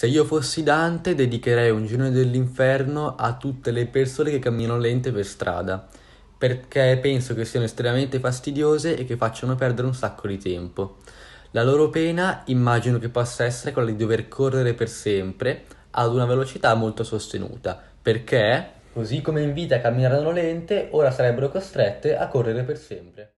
Se io fossi Dante dedicherei un giorno dell'inferno a tutte le persone che camminano lente per strada, perché penso che siano estremamente fastidiose e che facciano perdere un sacco di tempo. La loro pena immagino che possa essere quella di dover correre per sempre ad una velocità molto sostenuta, perché, così come in vita camminarono lente, ora sarebbero costrette a correre per sempre.